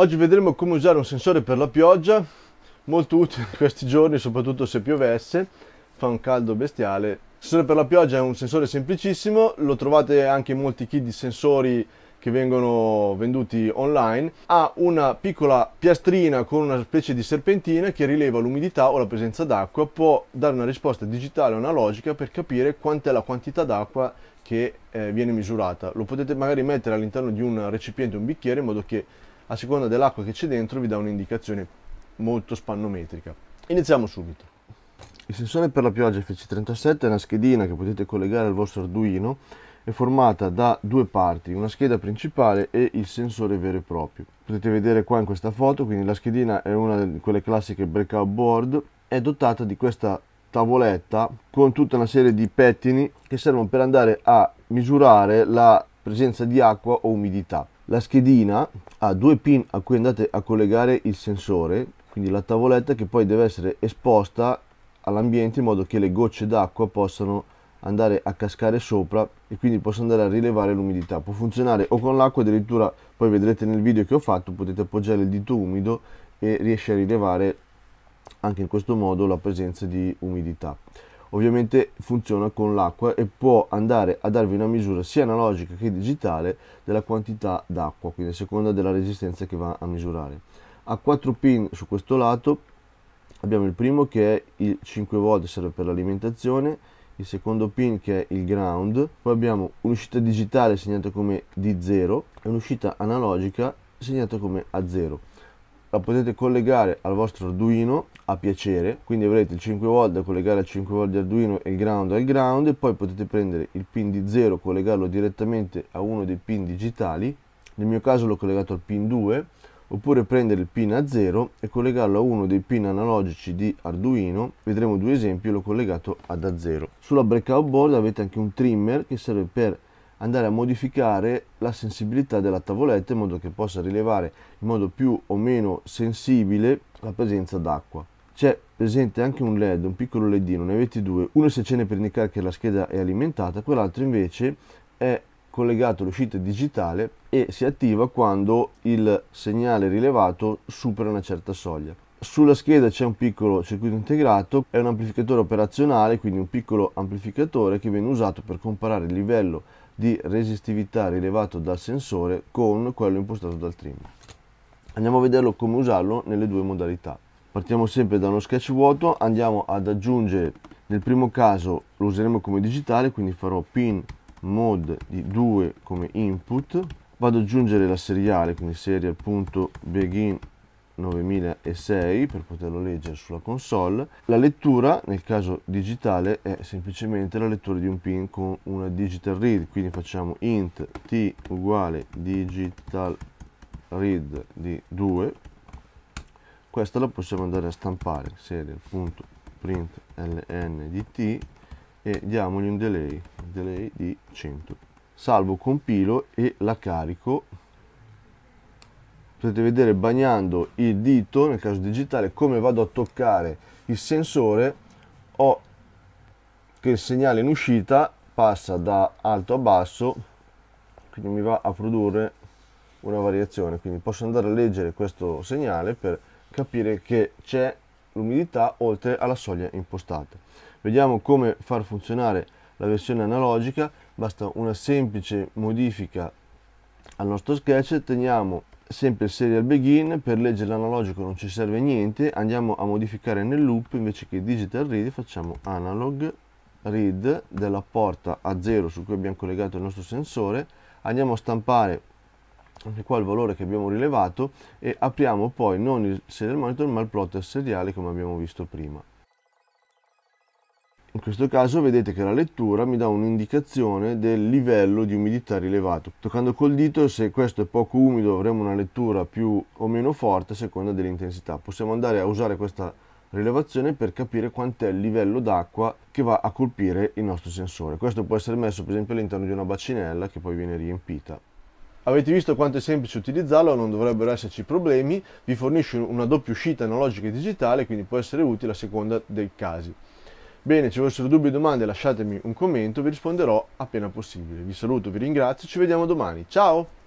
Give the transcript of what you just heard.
Oggi vedremo come usare un sensore per la pioggia, molto utile in questi giorni, soprattutto se piovesse, fa un caldo bestiale. Il sensore per la pioggia è un sensore semplicissimo, lo trovate anche in molti kit di sensori che vengono venduti online, ha una piccola piastrina con una specie di serpentina che rileva l'umidità o la presenza d'acqua, può dare una risposta digitale o analogica per capire quant'è la quantità d'acqua che eh, viene misurata. Lo potete magari mettere all'interno di un recipiente, un bicchiere, in modo che a seconda dell'acqua che c'è dentro vi dà un'indicazione molto spannometrica. Iniziamo subito. Il sensore per la pioggia FC37 è una schedina che potete collegare al vostro Arduino, è formata da due parti, una scheda principale e il sensore vero e proprio. Potete vedere qua in questa foto, quindi la schedina è una di quelle classiche breakout board, è dotata di questa tavoletta con tutta una serie di pettini che servono per andare a misurare la presenza di acqua o umidità. La schedina ha due pin a cui andate a collegare il sensore, quindi la tavoletta che poi deve essere esposta all'ambiente in modo che le gocce d'acqua possano andare a cascare sopra e quindi possa andare a rilevare l'umidità. Può funzionare o con l'acqua, addirittura poi vedrete nel video che ho fatto, potete appoggiare il dito umido e riesce a rilevare anche in questo modo la presenza di umidità ovviamente funziona con l'acqua e può andare a darvi una misura sia analogica che digitale della quantità d'acqua, quindi a seconda della resistenza che va a misurare. A 4 pin su questo lato abbiamo il primo che è il 5 v serve per l'alimentazione, il secondo pin che è il ground, poi abbiamo un'uscita digitale segnata come D0 e un'uscita analogica segnata come A0 la potete collegare al vostro Arduino a piacere, quindi avrete il 5 volt da collegare al 5 volt di Arduino e il ground al ground e poi potete prendere il pin di 0, collegarlo direttamente a uno dei pin digitali, nel mio caso l'ho collegato al pin 2, oppure prendere il pin a 0 e collegarlo a uno dei pin analogici di Arduino, vedremo due esempi, l'ho collegato ad A0. Sulla breakout board avete anche un trimmer che serve per andare a modificare la sensibilità della tavoletta in modo che possa rilevare in modo più o meno sensibile la presenza d'acqua. C'è presente anche un LED, un piccolo LEDino, ne avete due, uno se c'è per indicare che la scheda è alimentata, quell'altro invece è collegato all'uscita digitale e si attiva quando il segnale rilevato supera una certa soglia. Sulla scheda c'è un piccolo circuito integrato, è un amplificatore operazionale, quindi un piccolo amplificatore che viene usato per comparare il livello di resistività rilevato dal sensore con quello impostato dal trim. Andiamo a vederlo come usarlo nelle due modalità. Partiamo sempre da uno sketch vuoto, andiamo ad aggiungere, nel primo caso lo useremo come digitale, quindi farò pin mod di 2 come input, vado ad aggiungere la seriale, quindi serial.begin 9006 per poterlo leggere sulla console. La lettura, nel caso digitale, è semplicemente la lettura di un pin con una digital read, quindi facciamo int t uguale digital read di 2. Questa la possiamo andare a stampare, serial.print di t e diamogli un delay, delay di 100. Salvo, compilo e la carico potete vedere bagnando il dito nel caso digitale come vado a toccare il sensore ho che il segnale in uscita passa da alto a basso quindi mi va a produrre una variazione quindi posso andare a leggere questo segnale per capire che c'è l'umidità oltre alla soglia impostata vediamo come far funzionare la versione analogica basta una semplice modifica al nostro sketch teniamo sempre serial begin per leggere l'analogico non ci serve niente andiamo a modificare nel loop invece che digital read facciamo analog read della porta a 0 su cui abbiamo collegato il nostro sensore andiamo a stampare anche qua il valore che abbiamo rilevato e apriamo poi non il serial monitor ma il plotter seriale come abbiamo visto prima in questo caso vedete che la lettura mi dà un'indicazione del livello di umidità rilevato. Toccando col dito se questo è poco umido avremo una lettura più o meno forte a seconda dell'intensità. Possiamo andare a usare questa rilevazione per capire quant'è il livello d'acqua che va a colpire il nostro sensore. Questo può essere messo per esempio all'interno di una bacinella che poi viene riempita. Avete visto quanto è semplice utilizzarlo, non dovrebbero esserci problemi, vi fornisce una doppia uscita analogica e digitale, quindi può essere utile a seconda dei casi. Bene, ci fossero dubbi o domande lasciatemi un commento, vi risponderò appena possibile. Vi saluto, vi ringrazio, ci vediamo domani. Ciao!